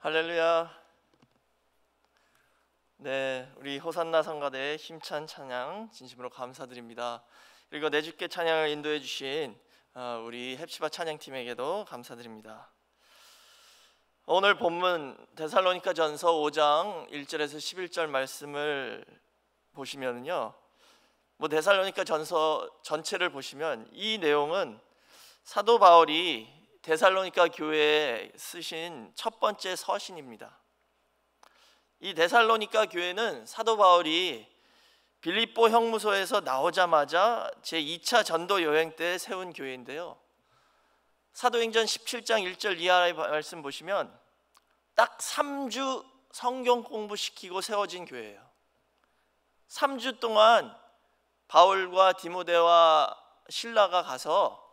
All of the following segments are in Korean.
할렐루야. 네, 우리 호산나 성가대의 힘찬 찬양 진심으로 감사드립니다. 그리고 내주께 찬양을 인도해 주신 어, 우리 헵시바 찬양팀에게도 감사드립니다. 오늘 본문 데살로니카 전서 5장 1절에서 11절 말씀을 보시면요. 뭐 데살로니카 전서 전체를 보시면 이 내용은 사도 바울이 데살로니가 교회에 쓰신 첫 번째 서신입니다. 이 데살로니가 교회는 사도 바울이 빌립보 형무소에서 나오자마자 제 2차 전도 여행 때 세운 교회인데요. 사도행전 17장 1절 이하의 말씀 보시면 딱 3주 성경 공부시키고 세워진 교회예요. 3주 동안 바울과 디모데와 신라가 가서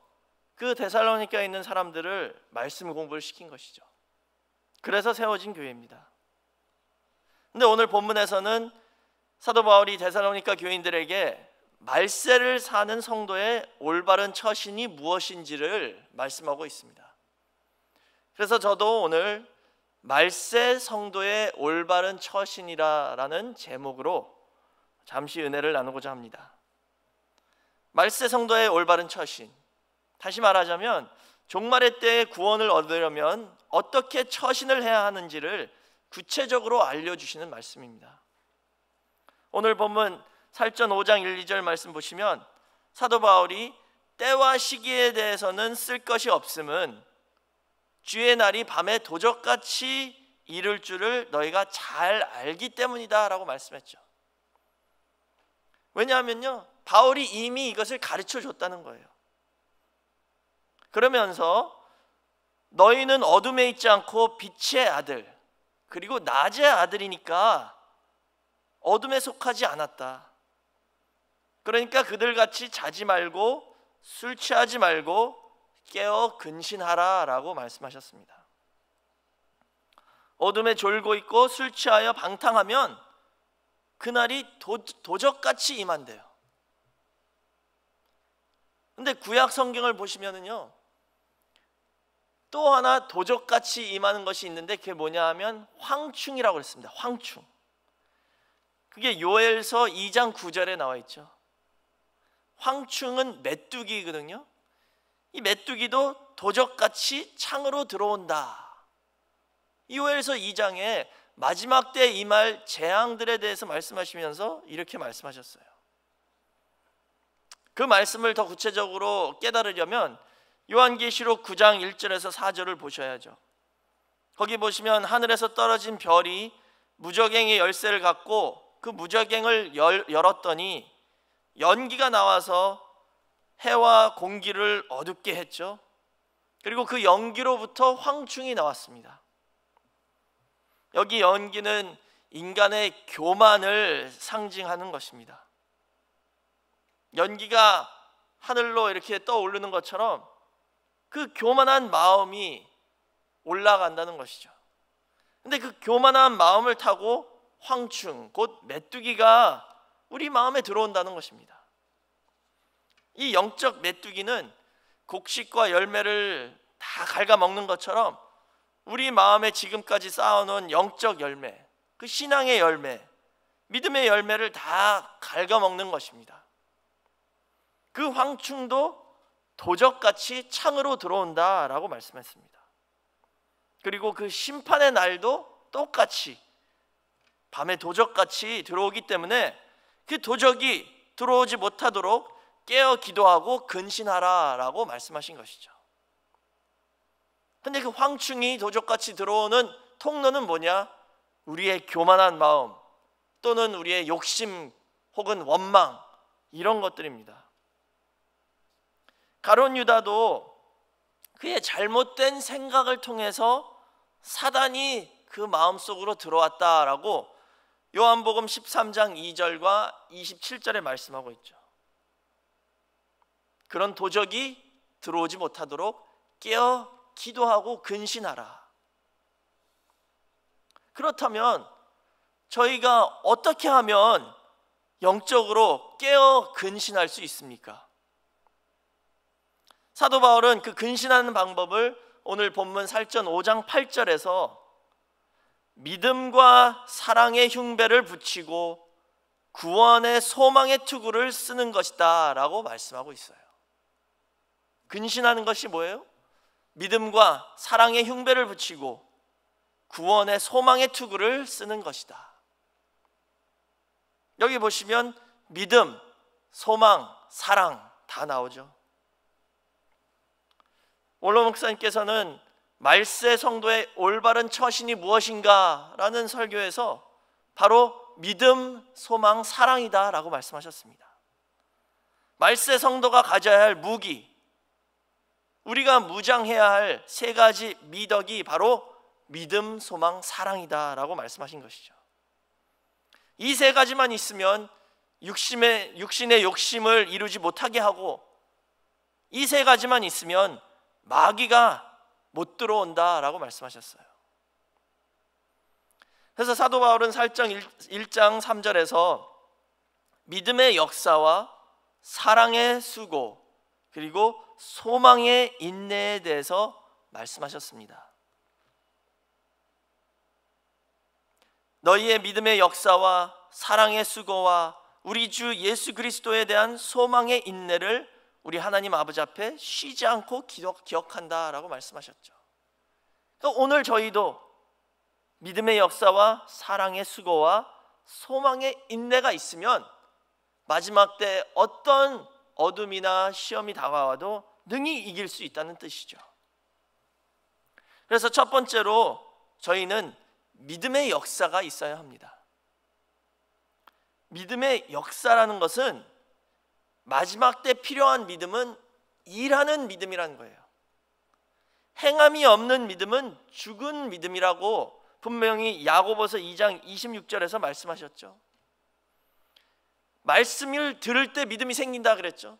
그 데살로니가에 있는 사람들을 말씀 공부를 시킨 것이죠. 그래서 세워진 교회입니다. 근데 오늘 본문에서는 사도 바울이 데살로니가 교인들에게 말세를 사는 성도의 올바른 처신이 무엇인지를 말씀하고 있습니다. 그래서 저도 오늘 말세 성도의 올바른 처신이라라는 제목으로 잠시 은혜를 나누고자 합니다. 말세 성도의 올바른 처신. 다시 말하자면 종말의 때에 구원을 얻으려면 어떻게 처신을 해야 하는지를 구체적으로 알려주시는 말씀입니다. 오늘 본문 살전 5장 1, 2절 말씀 보시면 사도 바울이 때와 시기에 대해서는 쓸 것이 없음은 주의 날이 밤에 도적같이 이룰 줄을 너희가 잘 알기 때문이다라고 말씀했죠. 왜냐하면요. 바울이 이미 이것을 가르쳐 줬다는 거예요. 그러면서 너희는 어둠에 있지 않고 빛의 아들 그리고 낮의 아들이니까 어둠에 속하지 않았다. 그러니까 그들 같이 자지 말고 술 취하지 말고 깨어 근신하라라고 말씀하셨습니다. 어둠에 졸고 있고 술 취하여 방탕하면 그날이 도, 도적같이 임한대요. 근데 구약 성경을 보시면은요. 또 하나 도적같이 임하는 것이 있는데 그게 뭐냐 하면 황충이라고 했습니다. 황충. 그게 요엘서 2장 9절에 나와 있죠. 황충은 메뚜기거든요. 이 메뚜기도 도적같이 창으로 들어온다. 요엘서 2장에 마지막 때 임할 재앙들에 대해서 말씀하시면서 이렇게 말씀하셨어요. 그 말씀을 더 구체적으로 깨달으려면 요한계시록 9장 1절에서 4절을 보셔야죠. 거기 보시면 하늘에서 떨어진 별이 무적행의 열쇠를 갖고 그 무적행을 열, 열었더니 연기가 나와서 해와 공기를 어둡게 했죠. 그리고 그 연기로부터 황충이 나왔습니다. 여기 연기는 인간의 교만을 상징하는 것입니다. 연기가 하늘로 이렇게 떠오르는 것처럼 그 교만한 마음이 올라간다는 것이죠. 근데 그 교만한 마음을 타고 황충, 곧 메뚜기가 우리 마음에 들어온다는 것입니다. 이 영적 메뚜기는 곡식과 열매를 다 갉아먹는 것처럼 우리 마음에 지금까지 쌓아놓은 영적 열매, 그 신앙의 열매, 믿음의 열매를 다 갉아먹는 것입니다. 그 황충도 도적같이 창으로 들어온다라고 말씀했습니다. 그리고 그 심판의 날도 똑같이 밤에 도적같이 들어오기 때문에 그 도적이 들어오지 못하도록 깨어 기도하고 근신하라라고 말씀하신 것이죠. 근데 그 황충이 도적같이 들어오는 통로는 뭐냐? 우리의 교만한 마음 또는 우리의 욕심 혹은 원망 이런 것들입니다. 가론 유다도 그의 잘못된 생각을 통해서 사단이 그 마음속으로 들어왔다라고 요한복음 13장 2절과 27절에 말씀하고 있죠. 그런 도적이 들어오지 못하도록 깨어 기도하고 근신하라. 그렇다면 저희가 어떻게 하면 영적으로 깨어 근신할 수 있습니까? 사도 바울은 그 근신하는 방법을 오늘 본문 살전 5장 8절에서 믿음과 사랑의 흉배를 붙이고 구원의 소망의 투구를 쓰는 것이다 라고 말씀하고 있어요. 근신하는 것이 뭐예요? 믿음과 사랑의 흉배를 붙이고 구원의 소망의 투구를 쓰는 것이다. 여기 보시면 믿음, 소망, 사랑 다 나오죠. 올로 목사님께서는 말세 성도의 올바른 처신이 무엇인가라는 설교에서 바로 믿음, 소망, 사랑이다라고 말씀하셨습니다. 말세 성도가 가져야 할 무기, 우리가 무장해야 할 세 가지 미덕이 바로 믿음, 소망, 사랑이다라고 말씀하신 것이죠. 이 세 가지만 있으면 육신의, 육신의 욕심을 이루지 못하게 하고 이 세 가지만 있으면 마귀가 못 들어온다라고 말씀하셨어요. 그래서 사도 바울은 살짝 1장 3절에서 믿음의 역사와 사랑의 수고 그리고 소망의 인내에 대해서 말씀하셨습니다. 너희의 믿음의 역사와 사랑의 수고와 우리 주 예수 그리스도에 대한 소망의 인내를 우리 하나님 아버지 앞에 쉬지 않고 기억, 한다라고 말씀하셨죠. 그러니까 오늘 저희도 믿음의 역사와 사랑의 수고와 소망의 인내가 있으면 마지막 때 어떤 어둠이나 시험이 다가와도 능히 이길 수 있다는 뜻이죠. 그래서 첫 번째로 저희는 믿음의 역사가 있어야 합니다. 믿음의 역사라는 것은 마지막 때 필요한 믿음은 일하는 믿음이라는 거예요. 행함이 없는 믿음은 죽은 믿음이라고 분명히 야고보서 2장 26절에서 말씀하셨죠. 말씀을 들을 때 믿음이 생긴다 그랬죠.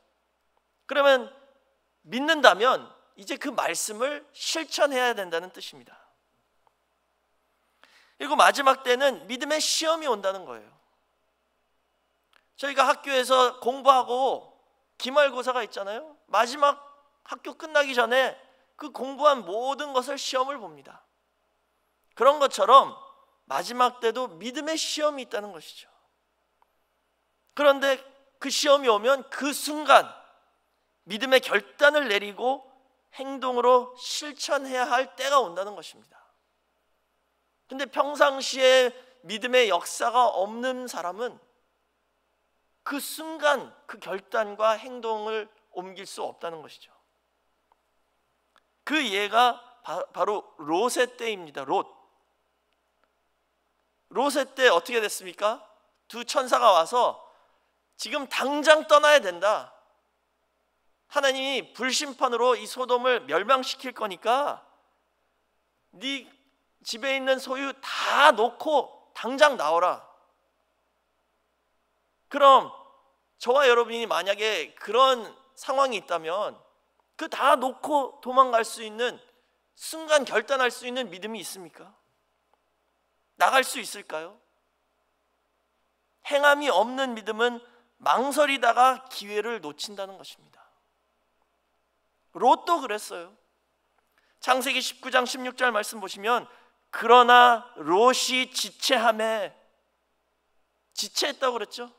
그러면 믿는다면 이제 그 말씀을 실천해야 된다는 뜻입니다. 그리고 마지막 때는 믿음의 시험이 온다는 거예요. 저희가 학교에서 공부하고 기말고사가 있잖아요. 마지막 학교 끝나기 전에 그 공부한 모든 것을 시험을 봅니다. 그런 것처럼 마지막 때도 믿음의 시험이 있다는 것이죠. 그런데 그 시험이 오면 그 순간 믿음의 결단을 내리고 행동으로 실천해야 할 때가 온다는 것입니다. 근데 평상시에 믿음의 역사가 없는 사람은 그 순간 그 결단과 행동을 옮길 수 없다는 것이죠. 그 예가 바, 로 롯의 때입니다. 롯. 롯의 때 어떻게 됐습니까? 두 천사가 와서 지금 당장 떠나야 된다. 하나님이 불심판으로 이 소돔을 멸망시킬 거니까 네 집에 있는 소유 다 놓고 당장 나오라. 그럼 저와 여러분이 만약에 그런 상황이 있다면 그 다 놓고 도망갈 수 있는 순간 결단할 수 있는 믿음이 있습니까? 나갈 수 있을까요? 행함이 없는 믿음은 망설이다가 기회를 놓친다는 것입니다. 롯도 그랬어요. 창세기 19장 16절 말씀 보시면 그러나 롯이 지체함에 지체했다고 그랬죠?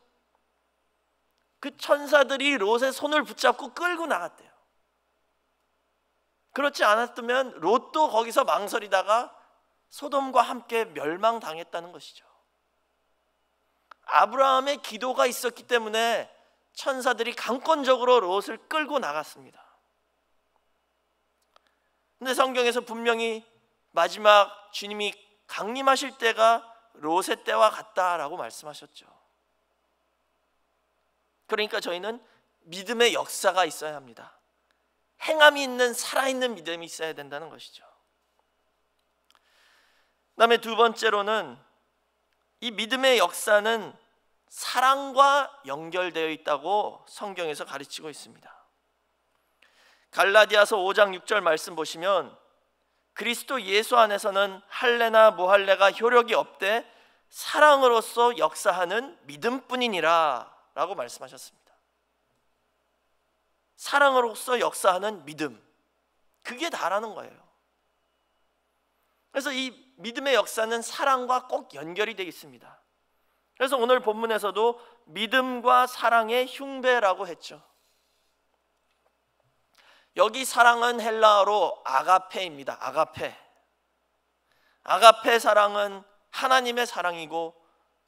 그 천사들이 롯의 손을 붙잡고 끌고 나갔대요. 그렇지 않았으면 롯도 거기서 망설이다가 소돔과 함께 멸망당했다는 것이죠. 아브라함의 기도가 있었기 때문에 천사들이 강권적으로 롯을 끌고 나갔습니다. 근데 성경에서 분명히 마지막 주님이 강림하실 때가 롯의 때와 같다라고 말씀하셨죠. 그러니까 저희는 믿음의 역사가 있어야 합니다. 행함이 있는 살아있는 믿음이 있어야 된다는 것이죠. 그다음에 두 번째로는 이 믿음의 역사는 사랑과 연결되어 있다고 성경에서 가르치고 있습니다. 갈라디아서 5장 6절 말씀 보시면 그리스도 예수 안에서는 할례나 무할례가 효력이 없되 사랑으로서 역사하는 믿음뿐이니라 라고 말씀하셨습니다. 사랑으로서 역사하는 믿음. 그게 다라는 거예요. 그래서 이 믿음의 역사는 사랑과 꼭 연결이 되어 있습니다. 그래서 오늘 본문에서도 믿음과 사랑의 흉배라고 했죠. 여기 사랑은 헬라어로 아가페입니다. 아가페. 아가페 사랑은 하나님의 사랑이고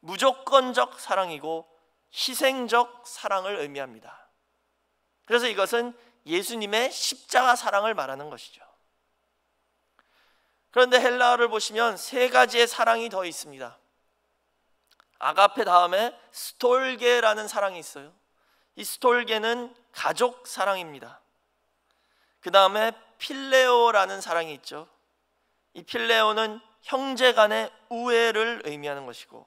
무조건적 사랑이고 희생적 사랑을 의미합니다. 그래서 이것은 예수님의 십자가 사랑을 말하는 것이죠. 그런데 헬라어를 보시면 세 가지의 사랑이 더 있습니다. 아가페 다음에 스톨게라는 사랑이 있어요. 이 스톨게는 가족 사랑입니다. 그 다음에 필레오라는 사랑이 있죠. 이 필레오는 형제 간의 우애를 의미하는 것이고,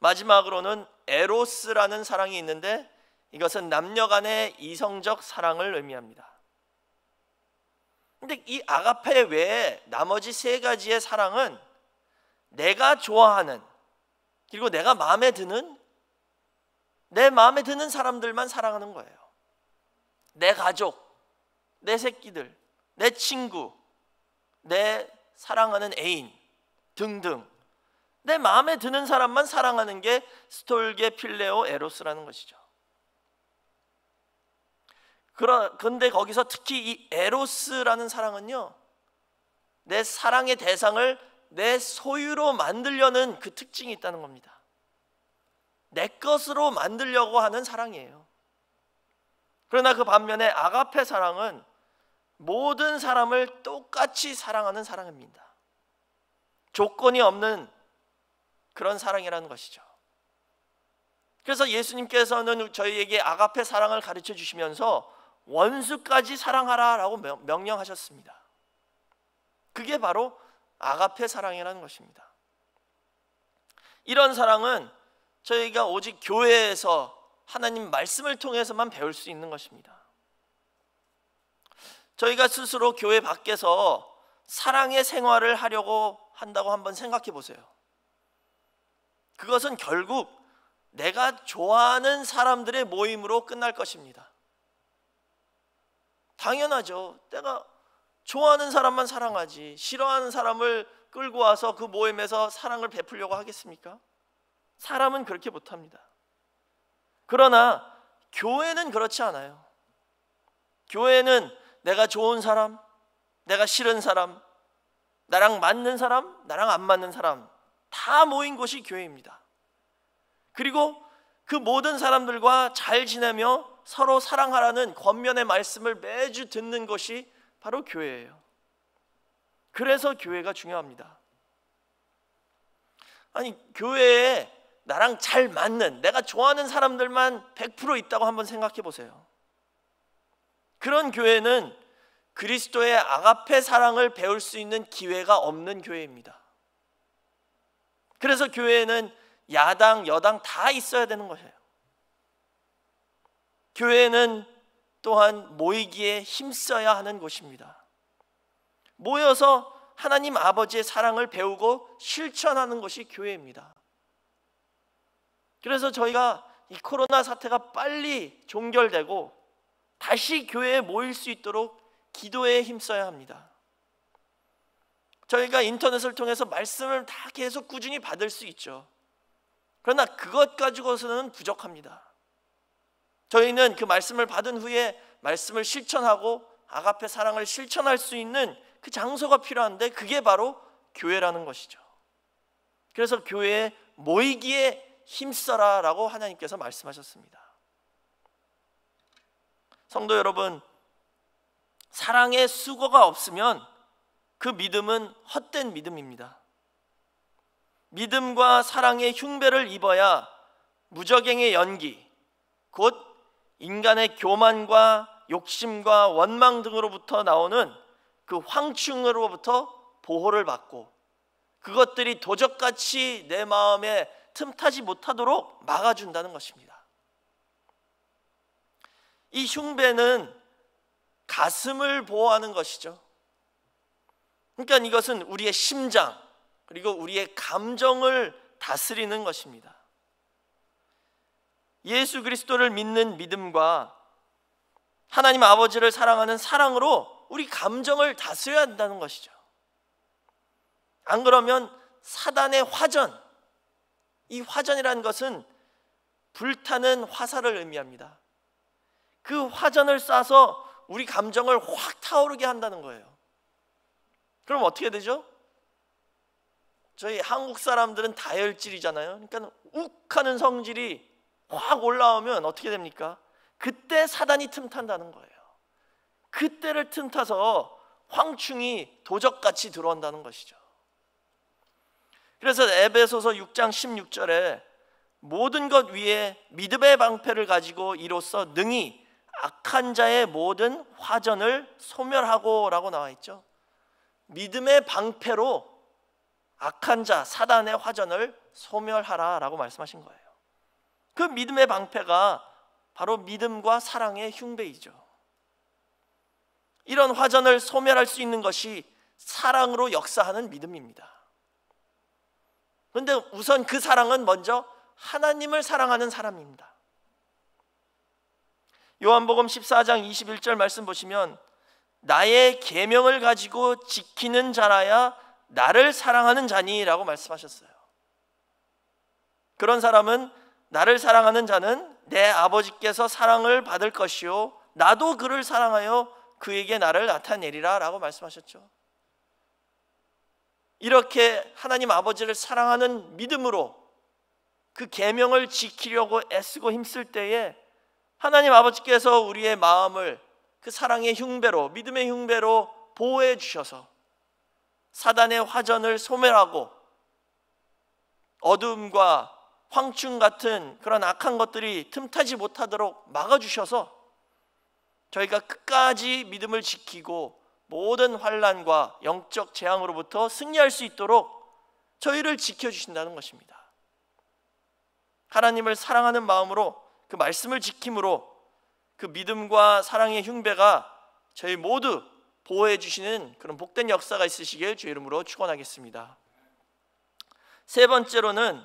마지막으로는 에로스라는 사랑이 있는데 이것은 남녀 간의 이성적 사랑을 의미합니다. 근데 이 아가페 외에 나머지 세 가지의 사랑은 내가 좋아하는 그리고 내가 마음에 드는 내 마음에 드는 사람들만 사랑하는 거예요. 내 가족, 내 새끼들, 내 친구, 내 사랑하는 애인 등등 내 마음에 드는 사람만 사랑하는 게 스톨게 필레오 에로스라는 것이죠. 그런데 거기서 특히 이 에로스라는 사랑은요, 내 사랑의 대상을 내 소유로 만들려는 그 특징이 있다는 겁니다. 내 것으로 만들려고 하는 사랑이에요. 그러나 그 반면에 아가페 사랑은 모든 사람을 똑같이 사랑하는 사랑입니다. 조건이 없는 그런 사랑이라는 것이죠. 그래서 예수님께서는 저희에게 아가페 사랑을 가르쳐 주시면서 원수까지 사랑하라라고 명령하셨습니다. 그게 바로 아가페 사랑이라는 것입니다. 이런 사랑은 저희가 오직 교회에서 하나님 말씀을 통해서만 배울 수 있는 것입니다. 저희가 스스로 교회 밖에서 사랑의 생활을 하려고 한다고 한번 생각해 보세요. 그것은 결국 내가 좋아하는 사람들의 모임으로 끝날 것입니다. 당연하죠. 내가 좋아하는 사람만 사랑하지 싫어하는 사람을 끌고 와서 그 모임에서 사랑을 베풀려고 하겠습니까? 사람은 그렇게 못합니다. 그러나 교회는 그렇지 않아요. 교회는 내가 좋은 사람, 내가 싫은 사람, 나랑 맞는 사람, 나랑 안 맞는 사람 다 모인 곳이 교회입니다. 그리고 그 모든 사람들과 잘 지내며 서로 사랑하라는 권면의 말씀을 매주 듣는 것이 바로 교회예요. 그래서 교회가 중요합니다. 아니, 교회에 나랑 잘 맞는, 내가 좋아하는 사람들만 100% 있다고 한번 생각해 보세요. 그런 교회는 그리스도의 아가페 사랑을 배울 수 있는 기회가 없는 교회입니다. 그래서 교회에는 야당, 여당 다 있어야 되는 거예요 교회는 또한 모이기에 힘써야 하는 곳입니다. 모여서 하나님 아버지의 사랑을 배우고 실천하는 것이 교회입니다. 그래서 저희가 이 코로나 사태가 빨리 종결되고 다시 교회에 모일 수 있도록 기도에 힘써야 합니다. 저희가 인터넷을 통해서 말씀을 다 계속 꾸준히 받을 수 있죠. 그러나 그것 가지고서는 부족합니다. 저희는 그 말씀을 받은 후에 말씀을 실천하고 아가페 사랑을 실천할 수 있는 그 장소가 필요한데 그게 바로 교회라는 것이죠. 그래서 교회에 모이기에 힘써라라고 하나님께서 말씀하셨습니다. 성도 여러분, 사랑의 수고가 없으면 그 믿음은 헛된 믿음입니다. 믿음과 사랑의 흉배를 입어야 무적행의 연기, 곧 인간의 교만과 욕심과 원망 등으로부터 나오는 그 황충으로부터 보호를 받고 그것들이 도적같이 내 마음에 틈타지 못하도록 막아준다는 것입니다. 이 흉배는 가슴을 보호하는 것이죠. 그러니까 이것은 우리의 심장 그리고 우리의 감정을 다스리는 것입니다. 예수 그리스도를 믿는 믿음과 하나님 아버지를 사랑하는 사랑으로 우리 감정을 다스려야 한다는 것이죠. 안 그러면 사단의 화전, 이 화전이라는 것은 불타는 화살을 의미합니다. 그 화전을 쏴서 우리 감정을 확 타오르게 한다는 거예요. 그럼 어떻게 되죠? 저희 한국 사람들은 다혈질이잖아요. 그러니까 욱하는 성질이 확 올라오면 어떻게 됩니까? 그때 사단이 틈탄다는 거예요. 그때를 틈타서 황충이 도적같이 들어온다는 것이죠. 그래서 에베소서 6장 16절에 모든 것 위에 믿음의 방패를 가지고 이로써 능히 악한 자의 모든 화전을 소멸하고라고 나와 있죠. 믿음의 방패로 악한 자 사단의 화전을 소멸하라라고 말씀하신 거예요. 그 믿음의 방패가 바로 믿음과 사랑의 흉배이죠. 이런 화전을 소멸할 수 있는 것이 사랑으로 역사하는 믿음입니다. 그데 우선 그 사랑은 먼저 하나님을 사랑하는 사람입니다. 요한복음 14장 21절 말씀 보시면 나의 계명을 가지고 지키는 자라야 나를 사랑하는 자니라고 말씀하셨어요. 그런 사람은 나를 사랑하는 자는 내 아버지께서 사랑을 받을 것이요 나도 그를 사랑하여 그에게 나를 나타내리라라고 말씀하셨죠. 이렇게 하나님 아버지를 사랑하는 믿음으로 그 계명을 지키려고 애쓰고 힘쓸 때에 하나님 아버지께서 우리의 마음을 그 사랑의 흉배로 믿음의 흉배로 보호해 주셔서 사단의 화전을 소멸하고 어둠과 황충 같은 그런 악한 것들이 틈타지 못하도록 막아 주셔서 저희가 끝까지 믿음을 지키고 모든 환란과 영적 재앙으로부터 승리할 수 있도록 저희를 지켜 주신다는 것입니다. 하나님을 사랑하는 마음으로 그 말씀을 지킴으로 그 믿음과 사랑의 흉배가 저희 모두 보호해 주시는 그런 복된 역사가 있으시길 주 이름으로 축원하겠습니다. 세 번째로는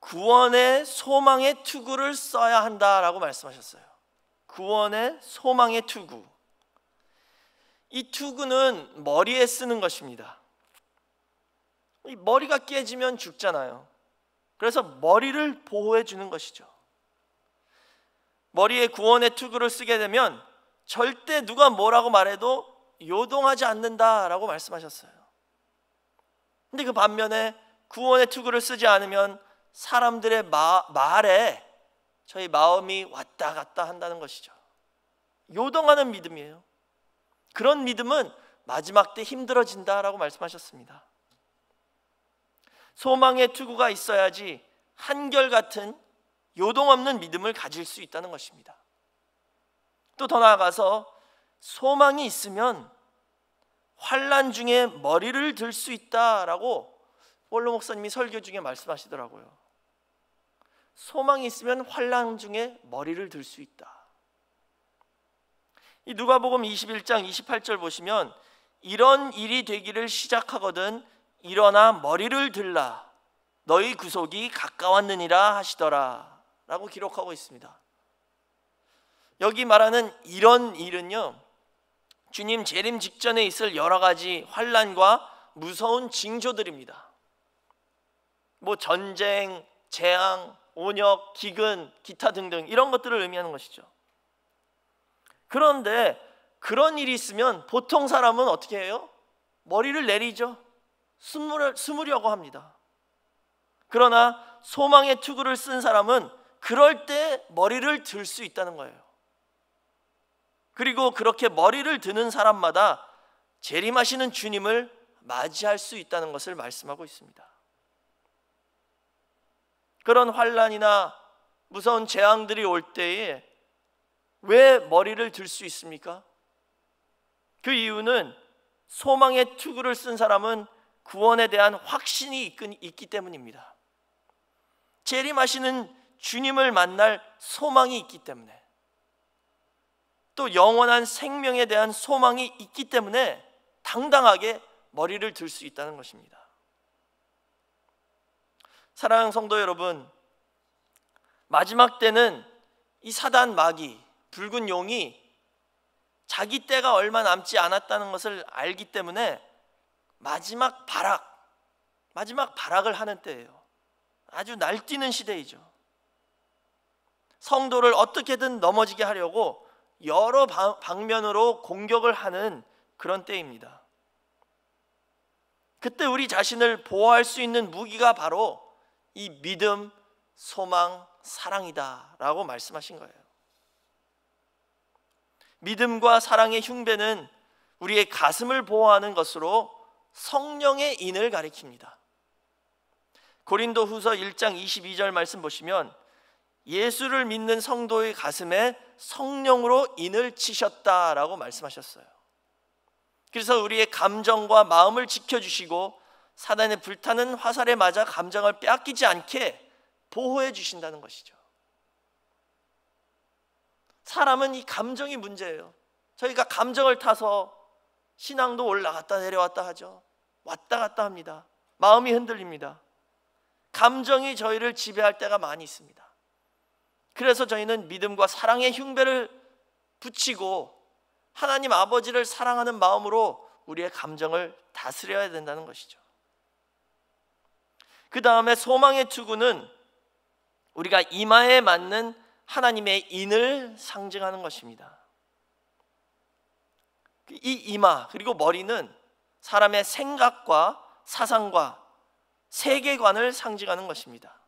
구원의 소망의 투구를 써야 한다라고 말씀하셨어요. 구원의 소망의 투구. 이 투구는 머리에 쓰는 것입니다. 머리가 깨지면 죽잖아요. 그래서 머리를 보호해 주는 것이죠. 머리에 구원의 투구를 쓰게 되면 절대 누가 뭐라고 말해도 요동하지 않는다라고 말씀하셨어요. 근데 그 반면에 구원의 투구를 쓰지 않으면 사람들의 마, 말에 저희 마음이 왔다 갔다 한다는 것이죠. 요동하는 믿음이에요. 그런 믿음은 마지막 때 힘들어진다라고 말씀하셨습니다. 소망의 투구가 있어야지 한결같은 요동없는 믿음을 가질 수 있다는 것입니다. 또 더 나아가서 소망이 있으면 환란 중에 머리를 들 수 있다라고 원로 목사님이 설교 중에 말씀하시더라고요. 소망이 있으면 환란 중에 머리를 들 수 있다. 이 누가복음 21장 28절 보시면 이런 일이 되기를 시작하거든 일어나 머리를 들라 너희 구속이 가까웠느니라 하시더라. 라고 기록하고 있습니다. 여기 말하는 이런 일은요. 주님 재림 직전에 있을 여러 가지 환란과 무서운 징조들입니다. 뭐 전쟁, 재앙, 온역, 기근, 기타 등등 이런 것들을 의미하는 것이죠. 그런데 그런 일이 있으면 보통 사람은 어떻게 해요? 머리를 내리죠. 숨으려, 숨으려고 합니다. 그러나 소망의 투구를 쓴 사람은 그럴 때 머리를 들 수 있다는 거예요. 그리고 그렇게 머리를 드는 사람마다 재림하시는 주님을 맞이할 수 있다는 것을 말씀하고 있습니다. 그런 환란이나 무서운 재앙들이 올 때에 왜 머리를 들 수 있습니까? 그 이유는 소망의 투구를 쓴 사람은 구원에 대한 확신이 있기 때문입니다. 재림하시는 주님을 만날 소망이 있기 때문에 또 영원한 생명에 대한 소망이 있기 때문에 당당하게 머리를 들 수 있다는 것입니다. 사랑하는 성도 여러분, 마지막 때는 이 사단 마귀, 붉은 용이 자기 때가 얼마 남지 않았다는 것을 알기 때문에 마지막 발악, 마지막 발악을 하는 때예요. 아주 날뛰는 시대이죠. 성도를 어떻게든 넘어지게 하려고 여러 방면으로 공격을 하는 그런 때입니다. 그때 우리 자신을 보호할 수 있는 무기가 바로 이 믿음, 소망, 사랑이다라고 말씀하신 거예요. 믿음과 사랑의 흉배는 우리의 가슴을 보호하는 것으로 성령의 인을 가리킵니다. 고린도후서 1장 22절 말씀 보시면 예수를 믿는 성도의 가슴에 성령으로 인을 치셨다라고 말씀하셨어요. 그래서 우리의 감정과 마음을 지켜주시고 사단의 불타는 화살에 맞아 감정을 빼앗기지 않게 보호해 주신다는 것이죠. 사람은 이 감정이 문제예요. 저희가 감정을 타서 신앙도 올라갔다 내려왔다 하죠. 왔다 갔다 합니다. 마음이 흔들립니다. 감정이 저희를 지배할 때가 많이 있습니다. 그래서 저희는 믿음과 사랑의 흉배를 붙이고 하나님 아버지를 사랑하는 마음으로 우리의 감정을 다스려야 된다는 것이죠. 그 다음에 소망의 투구는 우리가 이마에 맞는 하나님의 인을 상징하는 것입니다. 이 이마 그리고 머리는 사람의 생각과 사상과 세계관을 상징하는 것입니다.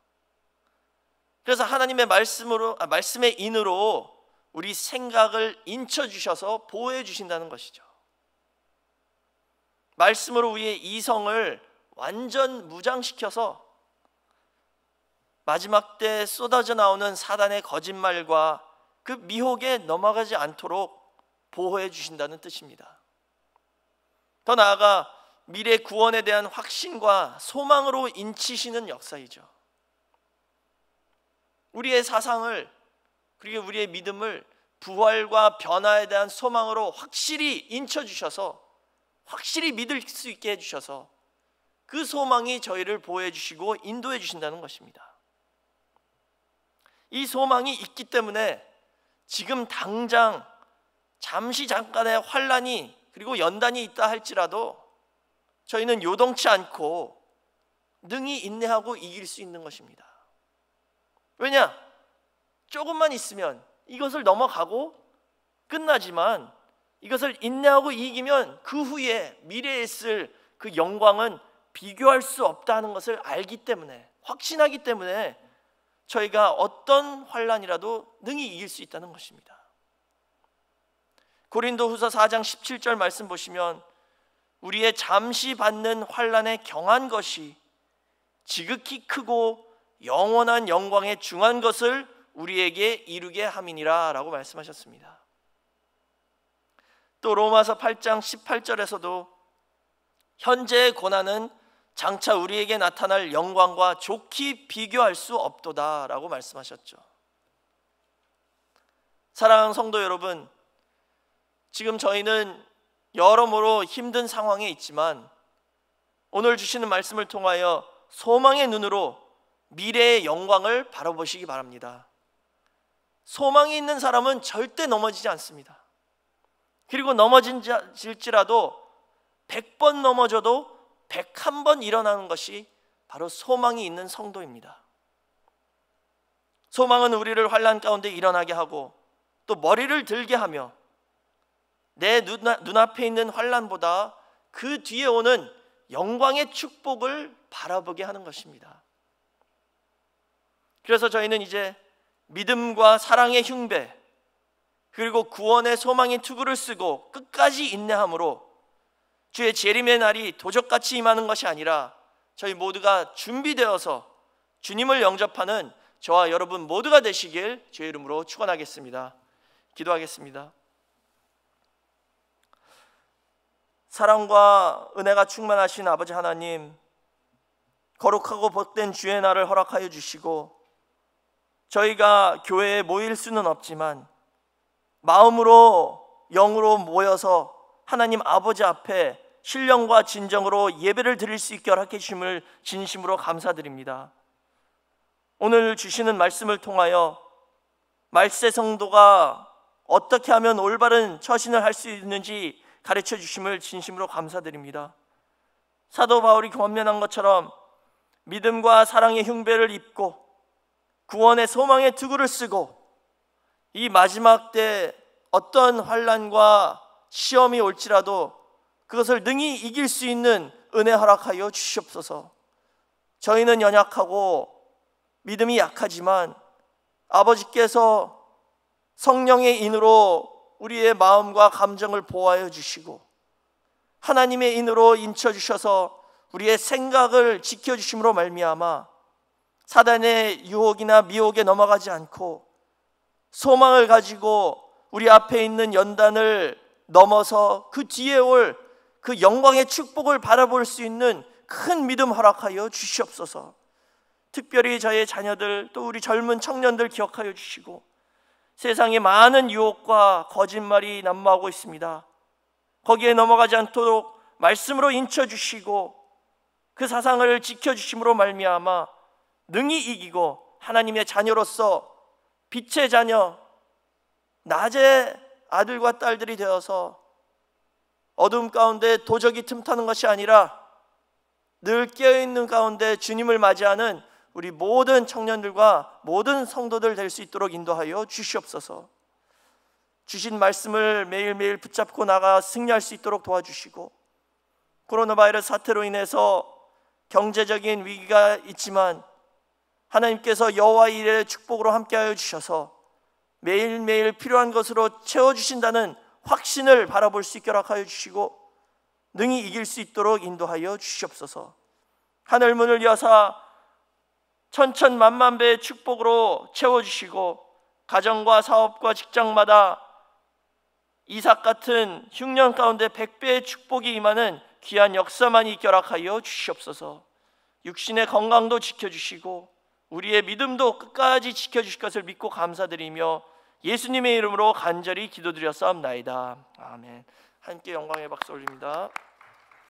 그래서 하나님의 말씀으로 아, 말씀의 인으로 우리 생각을 인쳐 주셔서 보호해 주신다는 것이죠. 말씀으로 우리의 이성을 완전 무장시켜서 마지막 때 쏟아져 나오는 사단의 거짓말과 그 미혹에 넘어가지 않도록 보호해 주신다는 뜻입니다. 더 나아가 미래 구원에 대한 확신과 소망으로 인치시는 역사이죠. 우리의 사상을 그리고 우리의 믿음을 부활과 변화에 대한 소망으로 확실히 인쳐 주셔서 확실히 믿을 수 있게 해 주셔서 그 소망이 저희를 보호해 주시고 인도해 주신다는 것입니다. 이 소망이 있기 때문에 지금 당장 잠시 잠깐의 환란이 그리고 연단이 있다 할지라도 저희는 요동치 않고 능히 인내하고 이길 수 있는 것입니다. 왜냐? 조금만 있으면 이것을 넘어가고 끝나지만 이것을 인내하고 이기면 그 후에 미래에 있을 그 영광은 비교할 수 없다는 것을 알기 때문에 확신하기 때문에 저희가 어떤 환란이라도 능히 이길 수 있다는 것입니다. 고린도후서 4장 17절 말씀 보시면 우리의 잠시 받는 환란에 경한 것이 지극히 크고 영원한 영광에 중한 것을 우리에게 이루게 함이니라라고 말씀하셨습니다. 또 로마서 8장 18절에서도 현재의 고난은 장차 우리에게 나타날 영광과 좋게 비교할 수 없도다라고 말씀하셨죠. 사랑하는 성도 여러분, 지금 저희는 여러모로 힘든 상황에 있지만 오늘 주시는 말씀을 통하여 소망의 눈으로 미래의 영광을 바라보시기 바랍니다. 소망이 있는 사람은 절대 넘어지지 않습니다. 그리고 넘어질지라도 100번 넘어져도 101번 일어나는 것이 바로 소망이 있는 성도입니다. 소망은 우리를 환란 가운데 일어나게 하고 또 머리를 들게 하며 내 눈앞에 있는 환란보다 그 뒤에 오는 영광의 축복을 바라보게 하는 것입니다. 그래서 저희는 이제 믿음과 사랑의 흉배 그리고 구원의 소망의 투구를 쓰고 끝까지 인내함으로 주의 재림의 날이 도적같이 임하는 것이 아니라 저희 모두가 준비되어서 주님을 영접하는 저와 여러분 모두가 되시길 주의 이름으로 축원하겠습니다. 기도하겠습니다. 사랑과 은혜가 충만하신 아버지 하나님 거룩하고 복된 주의 날을 허락하여 주시고 저희가 교회에 모일 수는 없지만 마음으로 영으로 모여서 하나님 아버지 앞에 신령과 진정으로 예배를 드릴 수 있게 허락해 주심을 진심으로 감사드립니다. 오늘 주시는 말씀을 통하여 말세 성도가 어떻게 하면 올바른 처신을 할 수 있는지 가르쳐 주심을 진심으로 감사드립니다. 사도 바울이 권면한 것처럼 믿음과 사랑의 흉배를 입고 구원의 소망의 투구를 쓰고 이 마지막 때 어떤 환란과 시험이 올지라도 그것을 능히 이길 수 있는 은혜 허락하여 주시옵소서. 저희는 연약하고 믿음이 약하지만 아버지께서 성령의 인으로 우리의 마음과 감정을 보호하여 주시고 하나님의 인으로 인쳐 주셔서 우리의 생각을 지켜 주심으로 말미암아 사단의 유혹이나 미혹에 넘어가지 않고 소망을 가지고 우리 앞에 있는 연단을 넘어서 그 뒤에 올 그 영광의 축복을 바라볼 수 있는 큰 믿음 허락하여 주시옵소서. 특별히 저의 자녀들 또 우리 젊은 청년들 기억하여 주시고 세상에 많은 유혹과 거짓말이 난무하고 있습니다. 거기에 넘어가지 않도록 말씀으로 인쳐 주시고 그 사상을 지켜 주심으로 말미암아 능히 이기고 하나님의 자녀로서 빛의 자녀, 낮의 아들과 딸들이 되어서 어둠 가운데 도적이 틈타는 것이 아니라 늘 깨어있는 가운데 주님을 맞이하는 우리 모든 청년들과 모든 성도들 될 수 있도록 인도하여 주시옵소서. 주신 말씀을 매일매일 붙잡고 나가 승리할 수 있도록 도와주시고 코로나 바이러스 사태로 인해서 경제적인 위기가 있지만 하나님께서 여호와 일의 축복으로 함께하여 주셔서 매일매일 필요한 것으로 채워 주신다는 확신을 바라볼 수 있게 락하여 주시고 능히 이길 수 있도록 인도하여 주시옵소서. 하늘 문을 여사 천천만만 배의 축복으로 채워 주시고 가정과 사업과 직장마다 이삭 같은 흉년 가운데 백배의 축복이 임하는 귀한 역사만이 결합하여 주시옵소서. 육신의 건강도 지켜 주시고 우리의 믿음도 끝까지 지켜주실 것을 믿고 감사드리며 예수님의 이름으로 간절히 기도드렸사옵나이다. 아멘. 함께 영광의 박수 올립니다.